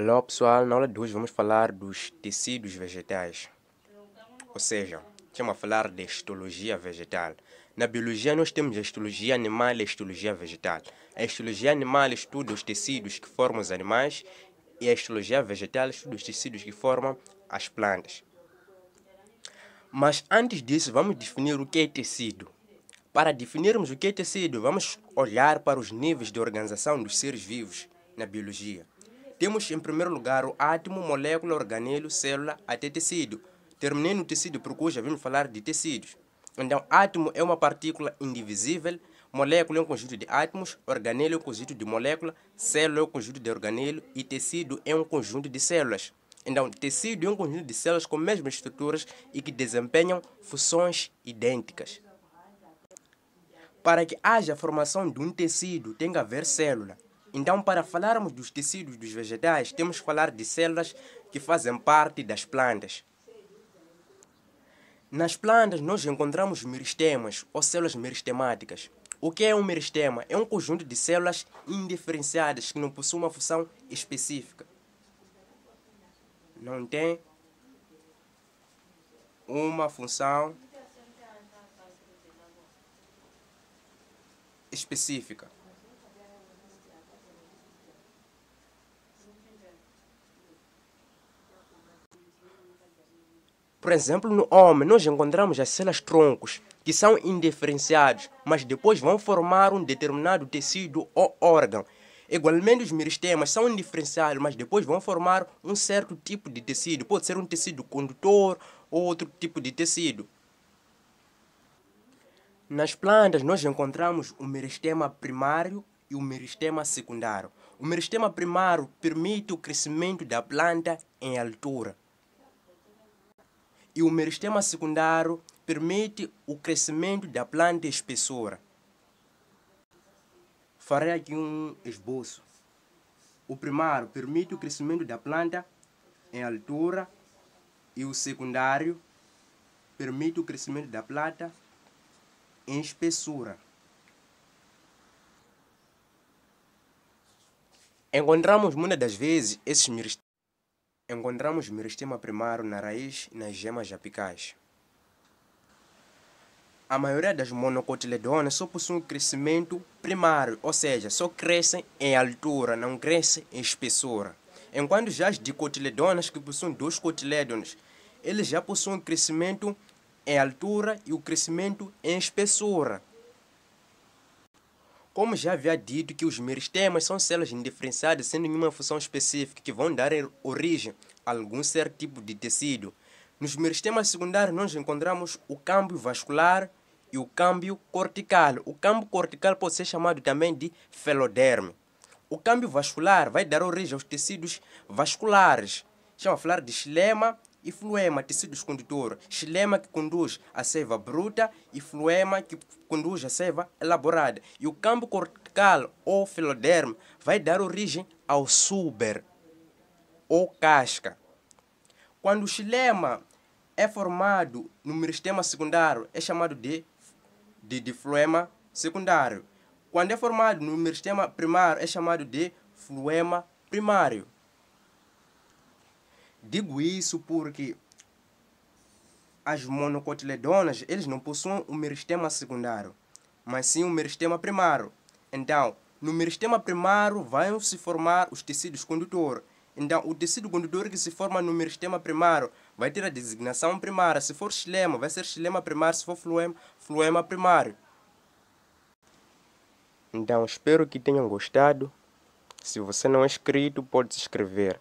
Olá pessoal, na aula de hoje vamos falar dos tecidos vegetais. Ou seja, estamos a falar de histologia vegetal. Na biologia nós temos a histologia animal e a histologia vegetal. A histologia animal estuda os tecidos que formam os animais e a histologia vegetal estuda os tecidos que formam as plantas. Mas antes disso, vamos definir o que é tecido. Para definirmos o que é tecido, vamos olhar para os níveis de organização dos seres vivos na biologia. Temos em primeiro lugar o átomo, molécula, organelo, célula, até tecido. Terminei no tecido porque já vimos falar de tecidos. Então, átomo é uma partícula indivisível, molécula é um conjunto de átomos, organelo é um conjunto de molécula, célula é um conjunto de organelo e tecido é um conjunto de células. Então, tecido é um conjunto de células com mesmas estruturas e que desempenham funções idênticas. Para que haja a formação de um tecido, tem que haver célula. Então, para falarmos dos tecidos dos vegetais, temos que falar de células que fazem parte das plantas. Nas plantas, nós encontramos meristemas ou células meristemáticas. O que é um meristema? É um conjunto de células indiferenciadas que não possuem uma função específica. Não tem uma função específica. Por exemplo, no homem nós encontramos as células troncos, que são indiferenciados, mas depois vão formar um determinado tecido ou órgão. Igualmente, os meristemas são indiferenciados, mas depois vão formar um certo tipo de tecido. Pode ser um tecido condutor ou outro tipo de tecido. Nas plantas, nós encontramos o meristema primário e o meristema secundário. O meristema primário permite o crescimento da planta em altura e o meristema secundário permite o crescimento da planta espessora. Farei aqui um esboço. O primário permite o crescimento da planta em altura e o secundário permite o crescimento da planta em espessura. Encontramos muitas das vezes esses meristemas Encontramos meristema primário na raiz e nas gemas apicais. A maioria das monocotiledonas só um crescimento primário, ou seja, só crescem em altura, não crescem em espessura. Enquanto já as dicotiledonas, que possuem dois cotilédonos, eles já possuem crescimento em altura e o crescimento em espessura. Como já havia dito que os meristemas são células indiferenciadas sem nenhuma função específica que vão dar origem a algum certo tipo de tecido. Nos meristemas secundários nós encontramos o câmbio vascular e o câmbio cortical. O câmbio cortical pode ser chamado também de feloderme. O câmbio vascular vai dar origem aos tecidos vasculares. Chama a falar de xilema e fluema, tecidos condutores, xilema que conduz a seiva bruta e fluema que conduz a seiva elaborada. E o campo cortical ou filoderme vai dar origem ao suber ou casca. Quando o xilema é formado no meristema secundário, é chamado de, de, de fluema secundário. Quando é formado no meristema primário, é chamado de fluema primário. Digo isso porque as monocotiledonas, eles não possuem o meristema secundário, mas sim o meristema primário. Então, no meristema primário vão se formar os tecidos condutores. Então, o tecido condutor que se forma no meristema primário vai ter a designação primária. Se for xilema, vai ser xilema primário. Se for fluema, fluema primário. Então, espero que tenham gostado. Se você não é inscrito, pode se inscrever.